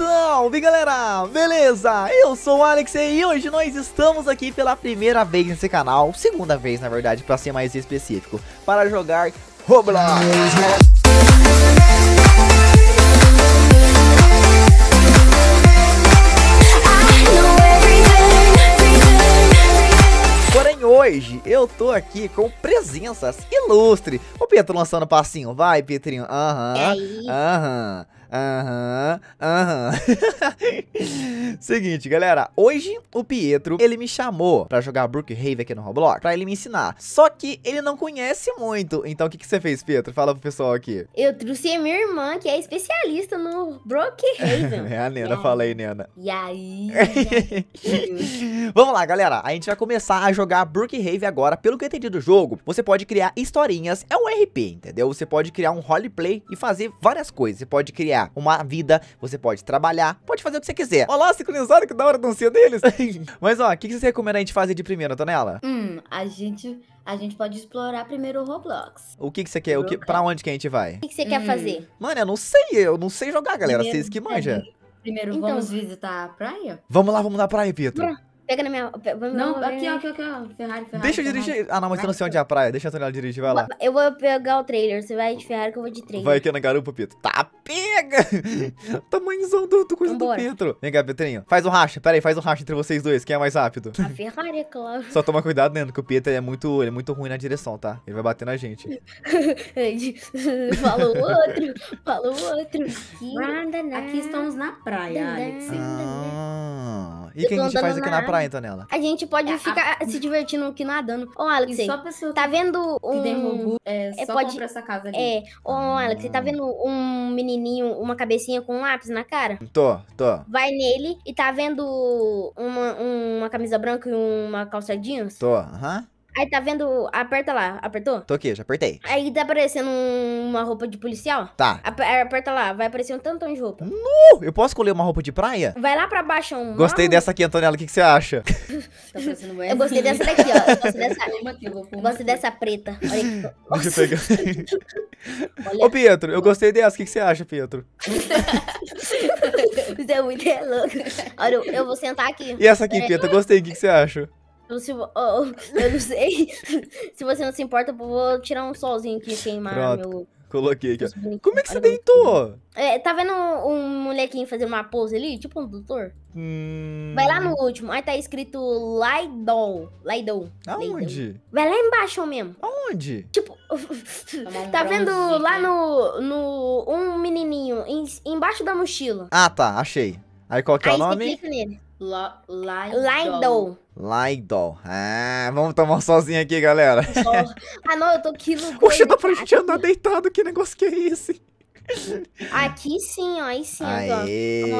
Salve galera, beleza? Eu sou o Alex e hoje nós estamos aqui pela primeira vez nesse canal, segunda vez na verdade, para ser mais específico, para jogar Roblox. Porém hoje eu tô aqui com presenças ilustres. O Pedro lançando passinho, vai Petrinho. aham, uhum, aham. Uhum. Aham, uhum, aham. Uhum. Seguinte, galera. Hoje, o Pietro, ele me chamou pra jogar Brookhaven aqui no Roblox, pra ele me ensinar. Só que ele não conhece muito. Então, o que, que você fez, Pietro? Fala pro pessoal aqui. Eu trouxe minha irmã, que é especialista no Brookhaven. é a Nena, é. fala aí, Nena. E aí? Vamos lá, galera. A gente vai começar a jogar Brookhaven agora. Pelo que eu entendi do jogo, você pode criar historinhas. É um RP, entendeu? Você pode criar um roleplay e fazer várias coisas. Você pode criar ganhar é, uma vida, você pode trabalhar, pode fazer o que você quiser. Olá, sincronizado, que da hora anuncia é deles. Mas ó, o que, que você recomenda a gente fazer de primeiro, Antonella? Hum, a gente a gente pode explorar primeiro o Roblox. O que, que você quer? O que, pra onde que a gente vai? O que, que você hum. quer fazer? Mano, eu não sei. Eu não sei jogar, galera. Primeiro, Vocês que manjam. Primeiro, então, vamos visitar a praia? Vamos lá, vamos na praia, Pietro. Pra... Pega na minha. Pega, não, aqui, aqui, aqui, ó. Ferrari, Ferrari. Deixa eu Ferrari. dirigir. Ah, não, mas você não sei onde é a praia. Deixa a Antonella dirigir, vai lá. Eu vou pegar o trailer. Você vai de Ferrari que eu vou de trailer. Vai aqui na garupa, Pito. Tá, pega! Tamanhozão do, do coisa Vambora. do Pedro. Vem cá, Petrinho. Faz um racha. Pera aí, faz um racha entre vocês dois. Quem é mais rápido? A Ferrari, é claro. Só toma cuidado, né? que o Pietro é muito, ele é muito ruim na direção, tá? Ele vai bater na gente. falou outro, falou outro. Aqui, né? aqui estamos na praia, Alex. Ah. E o que a gente faz aqui na, na praia, Antonella? A gente pode é, ficar a... se divertindo aqui nadando. Ô, Alex, e só pessoa tá vendo um... Que derrubou, é, é, só é, pode... essa casa é, ali. É. Ô, ah. Alex, tá vendo um menininho, uma cabecinha com um lápis na cara? Tô, tô. Vai nele e tá vendo uma, uma camisa branca e uma calça jeans? Tô, aham. Aí tá vendo. Aperta lá. Apertou? Tô aqui, já apertei. Aí tá aparecendo um- uma roupa de policial? Tá. É, aperta lá. Vai aparecer um tantão de roupa. Nu! Eu posso escolher uma roupa de praia? Vai lá pra baixo. É um Gostei marrom. dessa aqui, Antonella. O que, que você acha? Tá parecendo Eu gostei dessa daqui, ó. Eu gostei dessa, eu dessa preta. Olha aqui. Deixa eu pegar. Olha, Ô, Pietro, eu gostei dessa. O que, que você acha, Pietro? Você é muito louco. Olha, eu, vou sentar aqui. E essa aqui, é, Pietro? gostei. O que, que você acha? Então, se, oh, eu não sei. se você não se importa, eu vou tirar um solzinho aqui e queimar Pronto. meu. Coloquei aqui. Como é que você deitou? É, tá vendo um, molequinho fazendo uma pose ali? Tipo um doutor? Hum... Vai lá no último. Aí tá escrito Laidol. Laidol. Aonde? Vai lá embaixo mesmo. Aonde? Tipo, tá vendo lá no, no um menininho em, embaixo da mochila. Ah, tá. Achei. Aí qual que é Aí o nome? Aí clica nele. Lidl. Ah, vamos tomar sozinho aqui, galera. Ah, não, eu tô aqui no Oxe, dá pra gente andar deitado, que negócio que é esse? Aqui sim, ó, aí sim. Aê.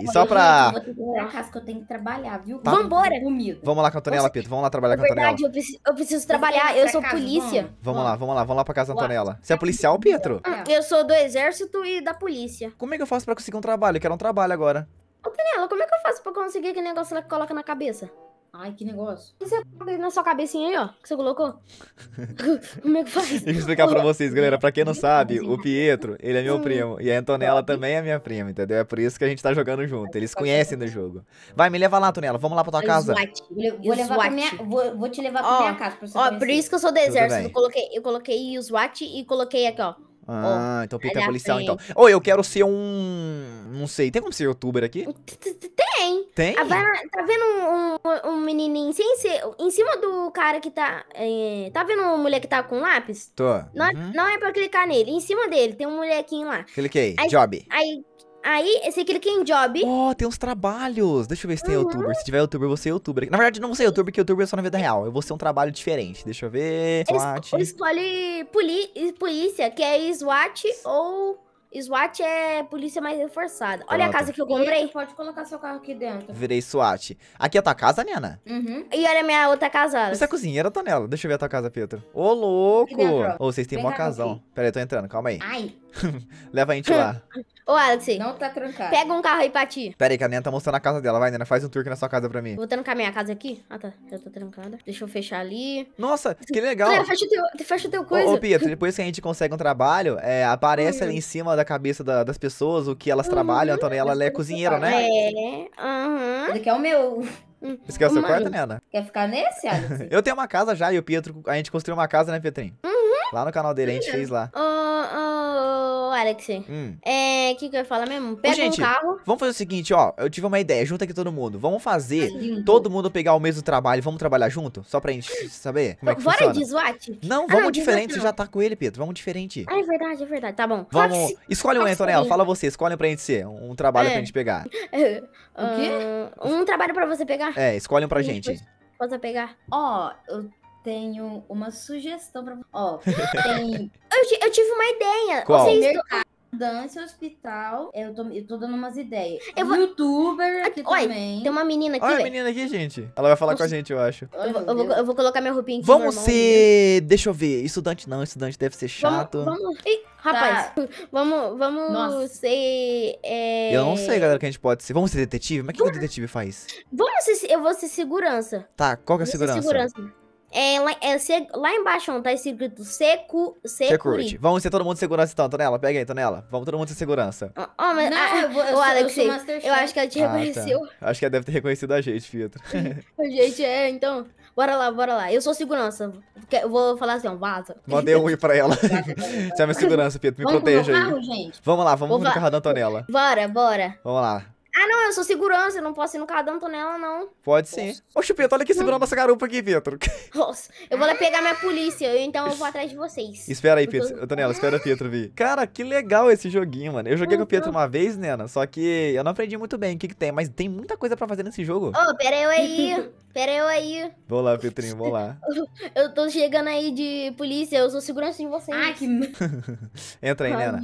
Olha, só pra... Eu vou ter que ir pra casa que eu tenho que trabalhar, viu? Tá. Vambora, comigo. Vamos lá com a Antonella, Pito, vamos lá trabalhar com a Antonella. verdade, eu preciso, eu preciso trabalhar, eu sou casa, polícia. Vamos. vamos lá, vamos lá, vamos lá pra casa da Antonella. Você é policial, hum, Pietro? Hum, hum. Eu sou do exército e da polícia. Como é que eu faço pra conseguir um trabalho? Eu quero um trabalho agora. Antonella, como é que eu faço pra conseguir aquele negócio lá que coloca na cabeça? Ai, que negócio. O que você coloca na sua cabecinha aí, ó? Que você colocou? Como é que faz? Deixa eu explicar pra vocês, galera. Pra quem não sabe, o Pietro, ele é meu primo. E a Antonella também é minha prima, entendeu? É por isso que a gente tá jogando junto. Eles conhecem do jogo. Vai, me leva lá, Antonella. Vamos lá pra tua casa. Vou, levar pra minha, vou, vou te levar pra minha casa. Pra você ó, por isso que eu sou do exército. Eu coloquei, eu coloquei o SWAT e coloquei aqui, ó. Ah, oh, então Pietro é policial, então. Ô, oh, eu quero ser um... Não sei, tem como ser youtuber aqui? Tem. Tem? Ah, tá vendo um, um, um menininho em cima do cara que tá... É, tá vendo uma mulher que tá com lápis? Tô. Não, é, uhum. não é pra clicar nele. Em cima dele tem um molequinho lá. Cliquei. Aí, job. Aí... Aí, você clica em job. Ó, oh, tem uns trabalhos. Deixa eu ver se tem uhum. youtuber. Se tiver youtuber, eu vou ser youtuber. Na verdade, não vou ser youtuber, porque youtuber é só na vida é. real. Eu vou ser um trabalho diferente. Deixa eu ver. SWAT. Escolhe polícia, que é SWAT ou SWAT é polícia mais reforçada. Olha a casa que eu comprei. pode colocar seu carro aqui dentro. Virei SWAT. Aqui é a tua casa, Nena? Uhum. E olha a minha outra casa. Você é cozinheira, Tonela? Deixa eu ver a tua casa, Pedro. Ô, louco! Ô, oh, vocês têm mó casão. Aqui. Pera aí, tô entrando, calma aí. Ai. Leva a gente lá. Ô, Alex. Não tá trancado. Pega um carro aí pra ti. Pera aí, que a Nena tá mostrando a casa dela. Vai, Nena, faz um tour aqui na sua casa pra mim. Vou trancar minha casa aqui? Ah, tá. Já tô trancada. Deixa eu fechar ali. Nossa, que legal. fecha o teu, fecha o teu coisa. Ô, ô Pietro, depois que a gente consegue um trabalho, é, aparece uhum. ali em cima da cabeça da, das pessoas o que elas uhum. trabalham. Então, ela, é cozinheira, né? É. Aham. Uhum. Esse aqui é o meu. Você quer o seu uhum. quarto, Nena? Quer ficar nesse, Alex? eu tenho uma casa já e o Pietro... A gente construiu uma casa, né, Pietrinho? Uhum. Lá no canal dele, a gente né? fez lá. Uhum. Alex. Hum. É, o que, que eu ia falar mesmo? Pega Ô, gente, um carro. Vamos fazer o seguinte, ó. Eu tive uma ideia. Junta aqui todo mundo. Vamos fazer todo mundo pegar o mesmo trabalho. Vamos trabalhar junto? Só pra gente saber como é que Bora funciona. de SWAT? Não, ah, vamos diferente. Você já tá com ele, Pedro. Vamos diferente. Ah, é verdade, é verdade. Tá bom. Vamos. Escolhe um, Antonella. Fala você. Escolhe pra gente ser. Um trabalho é. pra gente pegar. O quê? Ah, um, trabalho pra você pegar. É, escolhe um pra gente. Posso pegar. Ó, oh, eu tenho uma sugestão pra Ó, tem. eu, eu tive uma ideia. Qual? Vocês estão- Dança Hospital. Eu tô, eu tô dando umas ideias. Eu vou- Youtuber aqui também. Tem uma menina aqui, Olha a menina aqui, gente. Ela vai falar com a gente, eu acho. Eu, vou- eu vou- eu vou colocar minha roupinha aqui. Vamos ser. Né? Deixa eu ver. Estudante não, estudante deve ser chato. Vamos, vamos... Ih, rapaz. Tá. Vamos, vamos ser. é, Eu não sei, galera, o que a gente pode ser. Vamos ser detetive? Mas o que, o detetive faz? Vamos ser. Eu vou ser segurança. Tá, qual que é a ser segurança? segurança. É, lá, é, lá embaixo não tá escrito secu, security. security. Vamos ser todo mundo de segurança então, Tonela. Pega aí, Tonela. Vamos todo mundo de segurança. Oh, oh mas não, a, ah, eu, vou, eu, sou, Alex, eu, eu, acho que ela te ah, tá. reconheceu. Tá. Acho que ela deve ter reconhecido a gente, Pietro. a gente é, então. Bora lá, bora lá. Eu sou segurança. Eu vou falar assim, ó, vaza. Mandei um ir pra ela. Você é minha segurança, Pietro. Me vamos proteja aí. Carro, gente? Vamos lá, vamos vou no carro da Antonella. Bora, bora. Vamos lá. Ah, não, eu sou segurança, eu não posso ir no carro da Antonella, não. Pode sim. Posso. Ô, Chupeta, olha aqui segurando hum. nossa garupa aqui, Pietro. Nossa, eu vou lá pegar minha polícia, então eu vou atrás de vocês. Espera aí, Pietro. Tô... Antonella, espera o ah! Pietro vir. Cara, que legal esse joguinho, mano. Eu joguei uhum. com o uhum. Pietro uma vez, Nena, só que eu não aprendi muito bem o que, que tem, mas tem muita coisa pra fazer nesse jogo. Ô, oh, pera eu aí, pera eu aí. Vou lá, Pietrinho, vou lá. eu tô chegando aí de polícia, eu sou segurança de vocês. Ai, que... Entra aí, Nena.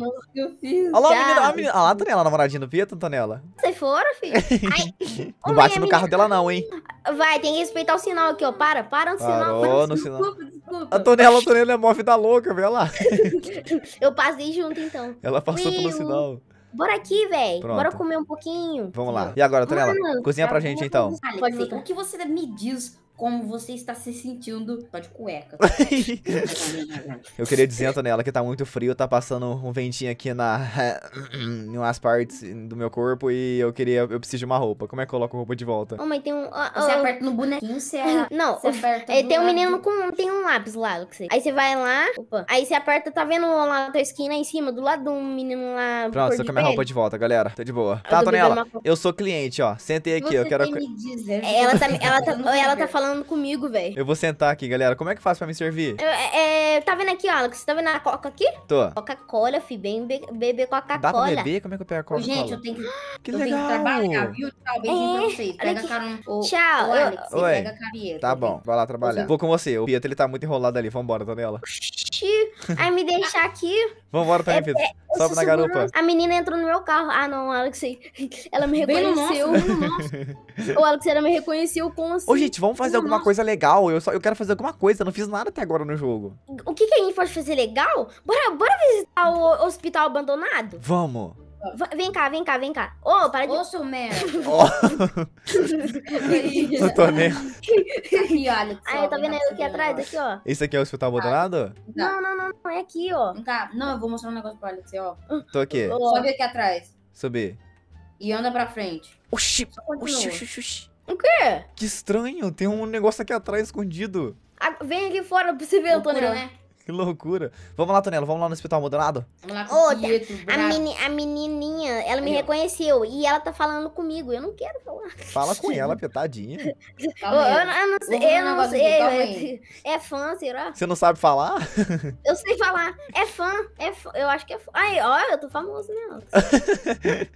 Olha lá, a menina, a menina. Olha ah, lá, Antonella, a namoradinha do Pietro, Antonella. Você foi fora, filho. Ai, não bate é no menina... carro dela não, hein? Vai, tem que respeitar o sinal aqui, ó. Para, para no Parou sinal. no sinal. Desculpa, desculpa. A Tonela é mó da louca, vê lá. Eu passei junto, então. Ela passou Meu. pelo sinal. Bora aqui, velho. Bora comer um pouquinho. Vamos lá. E agora, Tonela cozinha tá pra gente, então. Pode ser. O que você me diz como você está se sentindo. Só de cueca. eu queria dizer, Antonella, que tá muito frio, tá passando um ventinho aqui na, em umas partes do meu corpo e eu queria. Eu preciso de uma roupa. Como é que eu coloco a roupa de volta? Oh, mas tem um. Oh, você aperta no bonequinho, você. Não, você aperta. É, tem um menino com. Tem um lápis lá, Luxei. Aí você vai lá. Opa. Aí você aperta, tá vendo lá na tua esquina em cima, do lado do menino lá. Pronto, tô com a minha roupa de volta, galera. Tô de boa. tá, Antonella, eu sou cliente, ó. Sentei aqui, você eu quero. Me dizer. É, ela tá, ela tá, ela tá falando falando comigo, velho. Eu vou sentar aqui, galera. Como é que faz pra me servir? É, é, tá vendo aqui, Alex? Você tá vendo a coca aqui? Tô. Coca-Cola, fi. Bem be beber Coca-Cola. Dá pra beber? Como é que eu pego a Coca-Cola? Gente, eu tenho que... Que eu legal. Tenho que trabalhar, viu? Tchau, é. pra você Pega a carona. Tchau. Ô, Alex, Oi. pega a Tá bom, vai lá trabalhar. Vou com você. O Pietro, ele tá muito enrolado ali. Vambora, Daniela. Oxi desistir, aí me deixar aqui. Vambora, pé É, é Sobe na garupa. A menina entrou no meu carro. Ah, não, Alex. Ela me reconheceu. O no Alex, ela me reconheceu com assim. Ô, gente, vamos fazer alguma nosso. coisa legal. Eu, só, eu quero fazer alguma coisa. Eu não fiz nada até agora no jogo. O que, que a gente pode fazer legal? Bora, bora visitar o hospital abandonado? Vamos. Vem cá, vem cá, vem cá. Ô, oh, para de. Ô, seu merda. Ó. Não tô nem. Tá aqui, olha. Aí, ah, tá vendo eu aqui atrás, aqui, ó. Esse aqui é o hospital tá abandonado? Tá. Não, não, não, não. É aqui, ó. Vem cá. não, eu vou mostrar um negócio pra Alex, ó. Tô aqui. Sobe aqui atrás. Subir. E anda pra frente. Oxi, oxi, oxi, oxi. O quê? Que estranho, tem um negócio aqui atrás escondido. Ah, vem aqui fora pra você ver, Antônio. né? Que loucura. Vamos lá, Tonelo, vamos lá no Hospital Modernado? Vamos lá com Pietro, a, meni, a menininha, ela me Aí, ó. reconheceu e ela tá falando comigo. Eu não quero falar. Fala com ela, petadinha. eu, não- eu não sei, eu não sei. é- É fã, será? Você não sabe falar? Eu sei falar. É fã, é fã. Eu acho que é fã. Aí, olha, eu tô famoso, né? Aí,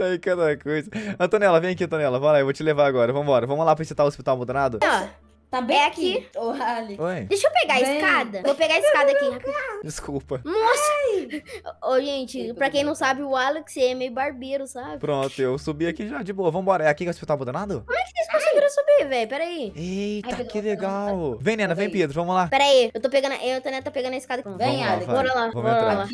Ai, cada coisa. Antonella, vem aqui, Antonella. Bora, eu vou te levar agora. Vambora. Vamos lá pra visitar o Hospital Modernado? Ó, Tá bem é aqui. aqui. Ô, Ali. Oi. Deixa eu pegar a escada. Vou pegar a escada aqui. Desculpa. Nossa. Ô, oh, gente, Eita, pra quem não sabe, o Alex é meio barbeiro, sabe? Pronto, eu subi aqui já, de boa. Vambora. É aqui que o hospital abandonado? Como é que vocês conseguiram subir, velho? Pera aí. Eita, Ai, que legal. Vem, Nena, vem, Pedro. Vamos lá. Pera aí. Eu tô pegando... Eu e a tá pegando a escada aqui. Vem, Alex. Bora lá. Vamos lá.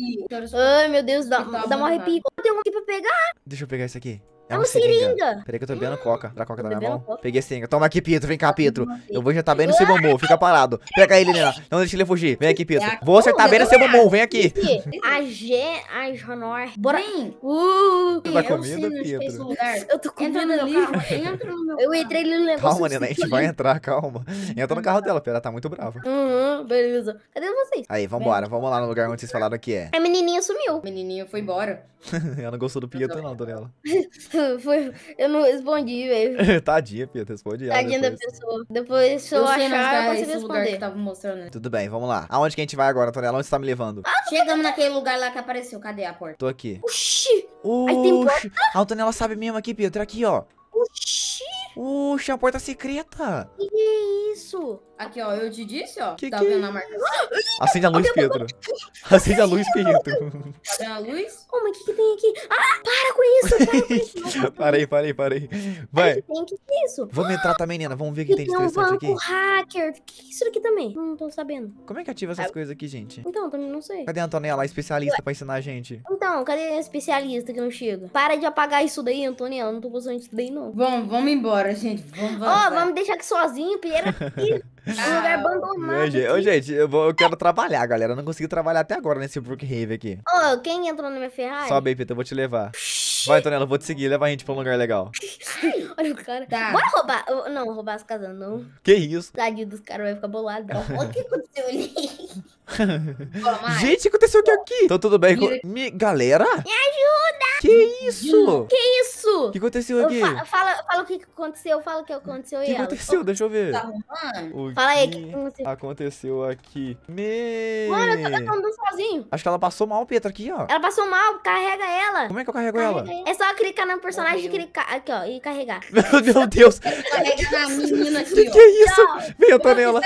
Ai, meu Deus. Dá, dá uma arrepio. Tem um aqui pra pegar. Deixa eu pegar isso aqui. É, uma, seringa. seringa. Peraí que eu tô bebendo coca. Dá coca da minha mão. Coca. Peguei a seringa. Toma aqui, Pietro. Vem cá, Pietro. Eu vou injetar bem no seu bumbum. Fica parado. Pega ele, Nena. Não deixa ele fugir. Vem aqui, é Pietro. Vou tá acertar bem no seu bumbum. Vem aqui. A G, a Janor. Bora. Vem. Uh. tá comendo, Pietro? Eu tô comendo ali. Entra no meu Eu entrei no negócio. Calma, Nena. A gente vai entrar. Calma. Entra no carro dela. Pera, tá muito brava. Uhum. Beleza. Cadê vocês? Aí, vambora. Vamos lá no lugar onde vocês falaram que é. A menininha sumiu. A menininha foi embora. Ela não gostou do Pietro, não, Donela. Foi, eu não respondi, velho. Tadinha, Pietra, responde ela. Tadinha depois. da pessoa. Depois, se eu, eu achar, eu tá consigo responder. tava mostrando. Tudo bem, vamos lá. Aonde que a gente vai agora, Tonela? Onde você tá me levando? Ah, Chegamos naquele lugar lá que apareceu. Cadê a porta? Tô aqui. Oxi! Oxi! Aí tem porta? A ah, Tonela sabe mesmo aqui, pietro Aqui, ó. Oxi! Puxa, a porta secreta. O que é isso? Aqui, ó, eu te disse, ó. Que tá que vendo é a marca? Acende a luz, oh, é Pedro. Acende a luz, Pedro. Acende tá a luz? Ô, oh, mas o que, que tem aqui? Ah, para com isso, para com isso. parei, parei, parei. Vai. O que tem? é isso? Vamos entrar também, Nena. Vamos ver o que, tem de interessante aqui. Tem hacker. O que é isso aqui também? Não tô sabendo. Como é que ativa essas ah. coisas aqui, gente? Então, também não sei. Cadê a Antonella, a especialista Ué. pra ensinar a gente? Então, cadê a especialista que não chega? Para de apagar isso daí, Antonella. Não tô gostando disso daí, não. Bom, vamos embora embora, gente. Vamos Ó, oh, vamos deixar aqui sozinho, Pierre. lugar abandonado. Gente, gente eu, vou, eu, quero trabalhar, galera. Eu não consegui trabalhar até agora nesse Brookhaven aqui. Ô, oh, quem entrou na minha Ferrari? Sobe aí, Peter, eu vou te levar. Vai, Tonela eu vou te seguir. Leva a gente pra um lugar legal. Olha o cara. Tá. Bora roubar. Não, roubar as casas, não. Que isso? Tadinho dos caras vai ficar bolado. o que aconteceu ali gente, aconteceu o que aqui? Então tudo bem Me... Me... Galera? Me ajuda! Que isso? Que isso? O que aconteceu aqui? Fa fala, fala o que aconteceu, fala o que aconteceu O que aconteceu? Ela. Deixa eu ver. Tá arrumando? Fala aí. o Que aconteceu? aconteceu aqui? Me... Mano, eu tô andando sozinho. Acho que ela passou mal, Petra, aqui, ó. Ela passou mal, carrega ela. Como é que eu carrego carrega ela? ela? É só clicar no personagem e clicar... Aqui, ó, e carregar. Meu Deus. Carrega na menina aqui, Que, que é isso? Vem, eu tô nela.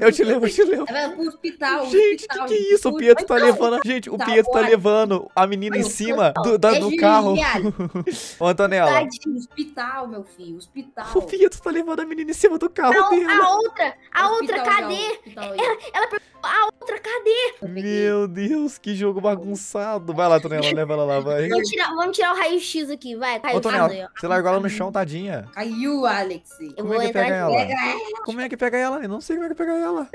Eu te lembro, eu te lembro. Ela é pro hospital. Gente, o que, que é isso? O Pietro tá levando. Gente, o Pietro tá levando a menina em cima do, da, é do carro. Ô, Antonella. Tadinho, hospital, meu filho, hospital. O Pietro tá levando a menina em cima do carro a, dela. A outra, a outra, cadê? Ela, ela a outra, cadê? Meu Deus, que jogo bagunçado. Vai lá, Tonela, leva ela lá, vai. Vamos tirar, vamos tirar o raio-x aqui, vai. Raio Ô, Tonela, você largou ela no chão, tadinha. Caiu, Alex. Como é que pega ela? pega ela? Como é que pega ela? Eu não sei como é que pega ela.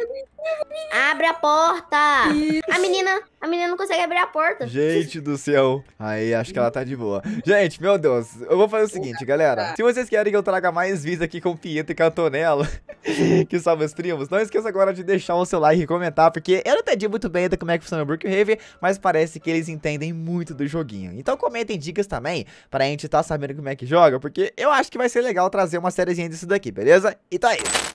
Abre a porta. Isso. A menina, a menina não consegue abrir a porta. Gente do céu. Aí, acho que ela tá de boa. Gente, meu Deus, eu vou fazer o seguinte, galera. Se vocês querem que eu traga mais vídeos aqui com Pietro e Cantonella, que são meus primos, não esqueça agora de deixar o seu like e comentar comentar, porque eu não entendi muito bem ainda como é que funciona o Brookhaven, mas parece que eles entendem muito do joguinho. Então comentem dicas também, pra gente estar tá sabendo como é que joga, porque eu acho que vai ser legal trazer uma sériezinha disso daqui, beleza? Então é isso.